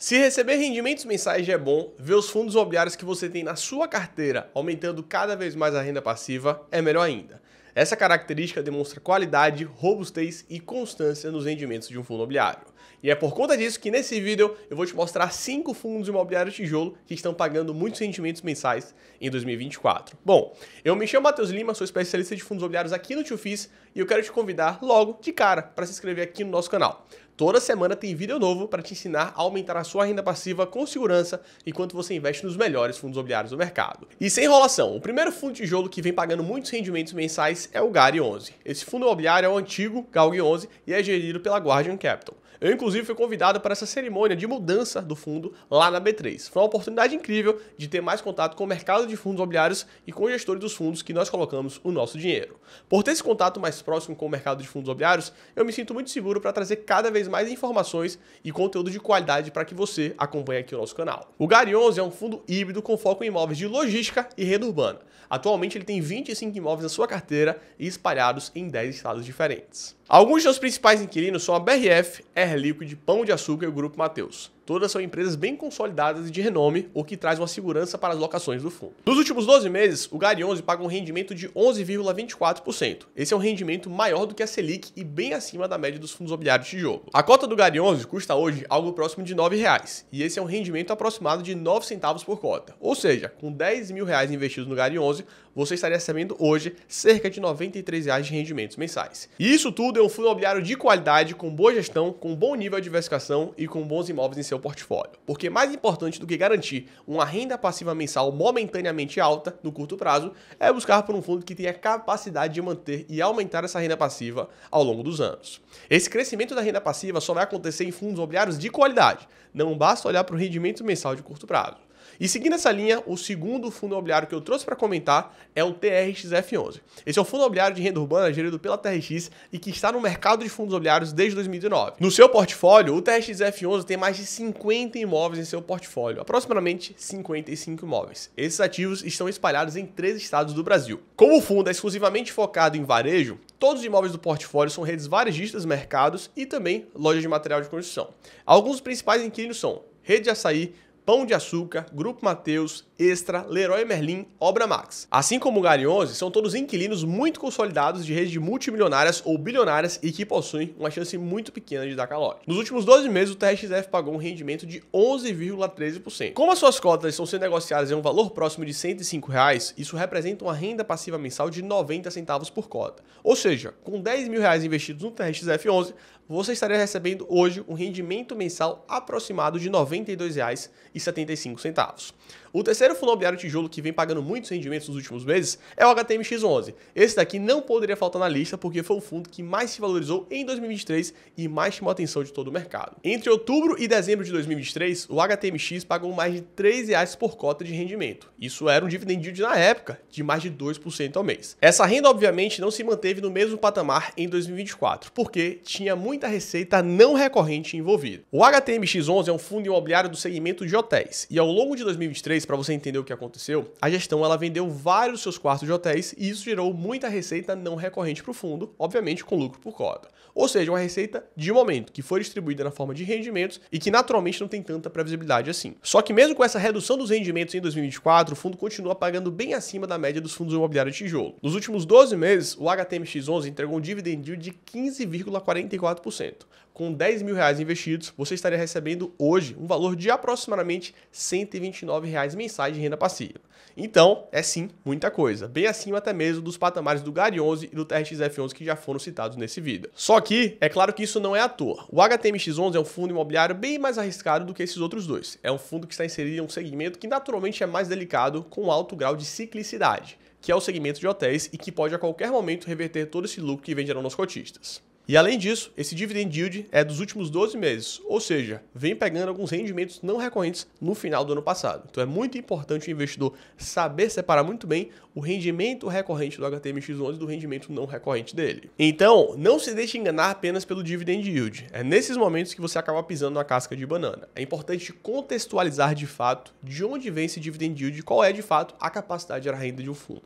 Se receber rendimentos mensais já é bom, ver os fundos imobiliários que você tem na sua carteira aumentando cada vez mais a renda passiva é melhor ainda. Essa característica demonstra qualidade, robustez e constância nos rendimentos de um fundo imobiliário. E é por conta disso que nesse vídeo eu vou te mostrar 5 fundos imobiliários tijolo que estão pagando muitos rendimentos mensais em 2024. Bom, eu me chamo Matheus Lima, sou especialista de fundos imobiliários aqui no Tio e eu quero te convidar logo de cara para se inscrever aqui no nosso canal. Toda semana tem vídeo novo para te ensinar a aumentar a sua renda passiva com segurança enquanto você investe nos melhores fundos imobiliários do mercado. E sem enrolação, o primeiro fundo de tijolo que vem pagando muitos rendimentos mensais é o GARI 11. Esse fundo imobiliário é o antigo GALG 11 e é gerido pela Guardian Capital. Eu, inclusive, fui convidado para essa cerimônia de mudança do fundo lá na B3. Foi uma oportunidade incrível de ter mais contato com o mercado de fundos imobiliários e com gestores dos fundos que nós colocamos o nosso dinheiro. Por ter esse contato mais próximo com o mercado de fundos imobiliários, eu me sinto muito seguro para trazer cada vez mais informações e conteúdo de qualidade para que você acompanhe aqui o nosso canal. O Gary 11 é um fundo híbrido com foco em imóveis de logística e rede urbana. Atualmente ele tem 25 imóveis na sua carteira e espalhados em 10 estados diferentes. Alguns de seus principais inquilinos são a BRF, Air Liquid, Pão de Açúcar e o Grupo Mateus. Todas são empresas bem consolidadas e de renome, o que traz uma segurança para as locações do fundo. Nos últimos 12 meses, o GARI 11 paga um rendimento de 11,24%. Esse é um rendimento maior do que a Selic e bem acima da média dos fundos imobiliários de jogo. A cota do GARI 11 custa hoje algo próximo de R$ 9,00 e esse é um rendimento aproximado de R$ centavos por cota. Ou seja, com R$ mil reais investidos no GARI 11, você estaria recebendo hoje cerca de R$ 93 reais de rendimentos mensais. E isso tudo é um fundo imobiliário de qualidade, com boa gestão, com bom nível de diversificação e com bons imóveis em seu portfólio. Porque mais importante do que garantir uma renda passiva mensal momentaneamente alta no curto prazo é buscar por um fundo que tenha capacidade de manter e aumentar essa renda passiva ao longo dos anos. Esse crescimento da renda passiva só vai acontecer em fundos imobiliários de qualidade. Não basta olhar para o rendimento mensal de curto prazo. E seguindo essa linha, o segundo fundo imobiliário que eu trouxe para comentar é o TRXF11. Esse é o fundo imobiliário de renda urbana gerido pela TRX e que está no mercado de fundos imobiliários desde 2019. No seu portfólio, o TRXF11 tem mais de 50 imóveis em seu portfólio, aproximadamente 55 imóveis. Esses ativos estão espalhados em três estados do Brasil. Como o fundo é exclusivamente focado em varejo, todos os imóveis do portfólio são redes varejistas, mercados e também lojas de material de construção. Alguns dos principais inquilinos são Rede de Açaí, Pão de Açúcar, Grupo Mateus, Extra, Leroy Merlin, Obra Max. Assim como o Garionze, 11, são todos inquilinos muito consolidados de redes multimilionárias ou bilionárias e que possuem uma chance muito pequena de dar calote. Nos últimos 12 meses, o TRXF pagou um rendimento de 11,13%. Como as suas cotas estão sendo negociadas em um valor próximo de R$ 105, reais, isso representa uma renda passiva mensal de 90 centavos por cota. Ou seja, com R$ 10 mil reais investidos no TRXF 11, você estaria recebendo hoje um rendimento mensal aproximado de R$ 92,00 e 75 centavos. O terceiro fundo imobiliário tijolo que vem pagando muitos rendimentos nos últimos meses é o HTMX11. Esse daqui não poderia faltar na lista porque foi o fundo que mais se valorizou em 2023 e mais chamou a atenção de todo o mercado. Entre outubro e dezembro de 2023, o HTMX pagou mais de R$ reais por cota de rendimento. Isso era um dividend yield na época de mais de 2% ao mês. Essa renda, obviamente, não se manteve no mesmo patamar em 2024, porque tinha muita receita não recorrente envolvida. O HTMX11 é um fundo imobiliário do segmento de hotéis e ao longo de 2023 vocês, para você entender o que aconteceu, a gestão ela vendeu vários dos seus quartos de hotéis e isso gerou muita receita não recorrente para o fundo, obviamente com lucro por cota. Ou seja, uma receita de momento, que foi distribuída na forma de rendimentos e que naturalmente não tem tanta previsibilidade assim. Só que mesmo com essa redução dos rendimentos em 2024, o fundo continua pagando bem acima da média dos fundos imobiliários de tijolo. Nos últimos 12 meses, o HTMX11 entregou um dividend yield de 15,44% com 10 mil reais investidos, você estaria recebendo hoje um valor de aproximadamente 129 reais mensais de renda passiva. Então, é sim muita coisa, bem acima até mesmo dos patamares do Gary 11 e do TRXF11 que já foram citados nesse vídeo. Só que, é claro que isso não é à toa. O HTMX11 é um fundo imobiliário bem mais arriscado do que esses outros dois. É um fundo que está inserido em um segmento que naturalmente é mais delicado, com alto grau de ciclicidade que é o segmento de hotéis e que pode a qualquer momento reverter todo esse lucro que vem nos cotistas. E além disso, esse dividend yield é dos últimos 12 meses, ou seja, vem pegando alguns rendimentos não recorrentes no final do ano passado. Então é muito importante o investidor saber separar muito bem o rendimento recorrente do HTMX11 do rendimento não recorrente dele. Então, não se deixe enganar apenas pelo dividend yield. É nesses momentos que você acaba pisando na casca de banana. É importante contextualizar de fato de onde vem esse dividend yield e qual é de fato a capacidade de renda de um fundo.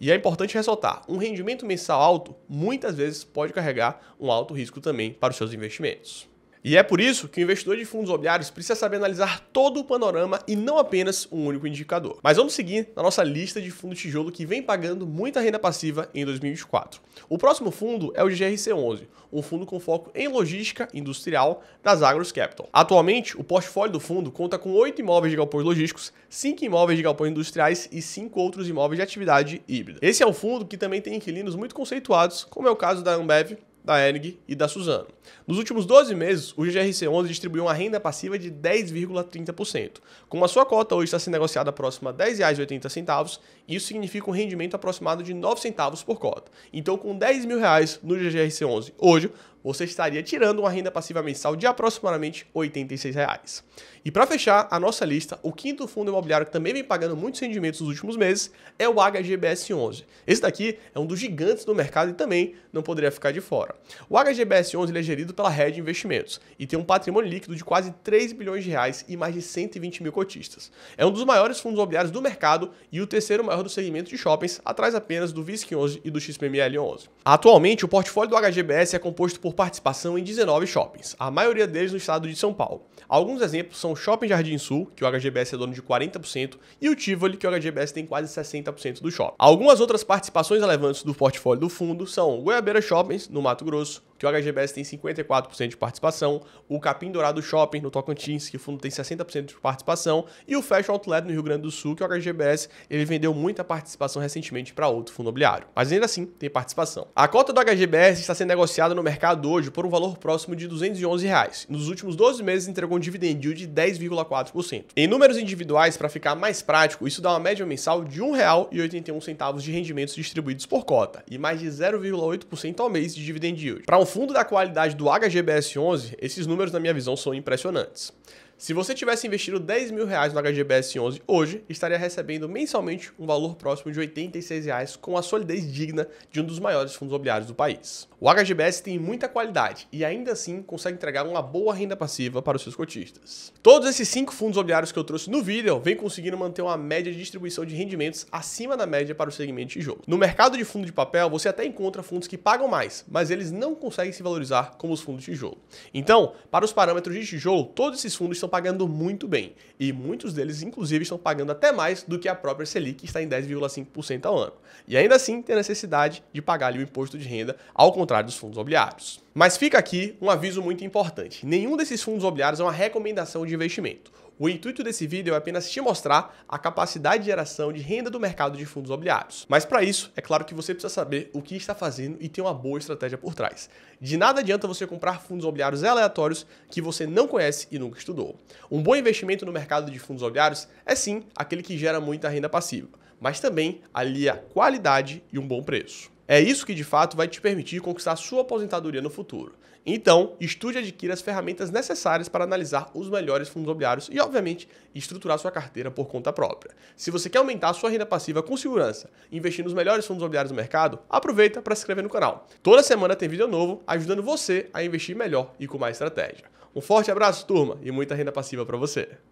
E é importante ressaltar, um rendimento mensal alto muitas vezes pode carregar um alto risco também para os seus investimentos. E é por isso que o investidor de fundos imobiliários precisa saber analisar todo o panorama e não apenas um único indicador. Mas vamos seguir na nossa lista de fundos tijolo que vem pagando muita renda passiva em 2024. O próximo fundo é o GRC11, um fundo com foco em logística industrial das Agros Capital. Atualmente, o portfólio do fundo conta com 8 imóveis de galpões logísticos, 5 imóveis de galpões industriais e 5 outros imóveis de atividade híbrida. Esse é um fundo que também tem inquilinos muito conceituados, como é o caso da Ambev da Enig e da Suzano. Nos últimos 12 meses, o GGRC11 distribuiu uma renda passiva de 10,30%. Como a sua cota hoje está sendo negociada próxima a R$ 10,80, isso significa um rendimento aproximado de 9 centavos por cota. Então, com 10 mil reais no GGRC11 hoje, você estaria tirando uma renda passiva mensal de aproximadamente R$ reais E para fechar a nossa lista, o quinto fundo imobiliário que também vem pagando muitos rendimentos nos últimos meses é o HGBS11. Esse daqui é um dos gigantes do mercado e também não poderia ficar de fora. O HGBS11 é gerido pela Red Investimentos e tem um patrimônio líquido de quase 3 bilhões de reais e mais de 120 mil cotistas. É um dos maiores fundos imobiliários do mercado e o terceiro maior do segmento de shoppings, atrás apenas do VISC11 e do XPML11. Atualmente, o portfólio do HGBS é composto por participação em 19 shoppings, a maioria deles no estado de São Paulo. Alguns exemplos são o Shopping Jardim Sul, que o HGBS é dono de 40%, e o Tivoli, que o HGBS tem quase 60% do shopping. Algumas outras participações relevantes do portfólio do fundo são Goiabeira Shoppings, no Mato Grosso, que o HGBS tem 54% de participação, o Capim Dourado Shopping no Tocantins, que o fundo tem 60% de participação, e o Fashion Outlet no Rio Grande do Sul, que o HGBS ele vendeu muita participação recentemente para outro fundo imobiliário. Mas ainda assim, tem participação. A cota do HGBS está sendo negociada no mercado hoje por um valor próximo de R$ 211. Reais. Nos últimos 12 meses, entregou um dividend yield de 10,4%. Em números individuais, para ficar mais prático, isso dá uma média mensal de R$ 1,81 de rendimentos distribuídos por cota e mais de 0,8% ao mês de dividend yield. Para um fundo da qualidade do HGBS11, esses números, na minha visão, são impressionantes. Se você tivesse investido 10 mil reais no HGBS 11 hoje, estaria recebendo mensalmente um valor próximo de 86 reais com a solidez digna de um dos maiores fundos imobiliários do país. O HGBS tem muita qualidade e ainda assim consegue entregar uma boa renda passiva para os seus cotistas. Todos esses cinco fundos imobiliários que eu trouxe no vídeo vêm conseguindo manter uma média de distribuição de rendimentos acima da média para o segmento de tijolo. No mercado de fundo de papel, você até encontra fundos que pagam mais, mas eles não conseguem se valorizar como os fundos de tijolo. Então, para os parâmetros de tijolo, todos esses fundos estão pagando muito bem. E muitos deles, inclusive, estão pagando até mais do que a própria Selic, que está em 10,5% ao ano. E ainda assim tem a necessidade de pagar ali o imposto de renda, ao contrário dos fundos imobiliários. Mas fica aqui um aviso muito importante: nenhum desses fundos imobiliários é uma recomendação de investimento. O intuito desse vídeo é apenas te mostrar a capacidade de geração de renda do mercado de fundos imobiliários. Mas para isso, é claro que você precisa saber o que está fazendo e ter uma boa estratégia por trás. De nada adianta você comprar fundos imobiliários aleatórios que você não conhece e nunca estudou. Um bom investimento no mercado de fundos imobiliários é sim aquele que gera muita renda passiva, mas também alia qualidade e um bom preço. É isso que de fato vai te permitir conquistar sua aposentadoria no futuro. Então, estude e adquira as ferramentas necessárias para analisar os melhores fundos imobiliários e, obviamente, estruturar sua carteira por conta própria. Se você quer aumentar a sua renda passiva com segurança e investir nos melhores fundos imobiliários do mercado, aproveita para se inscrever no canal. Toda semana tem vídeo novo ajudando você a investir melhor e com mais estratégia. Um forte abraço, turma, e muita renda passiva para você.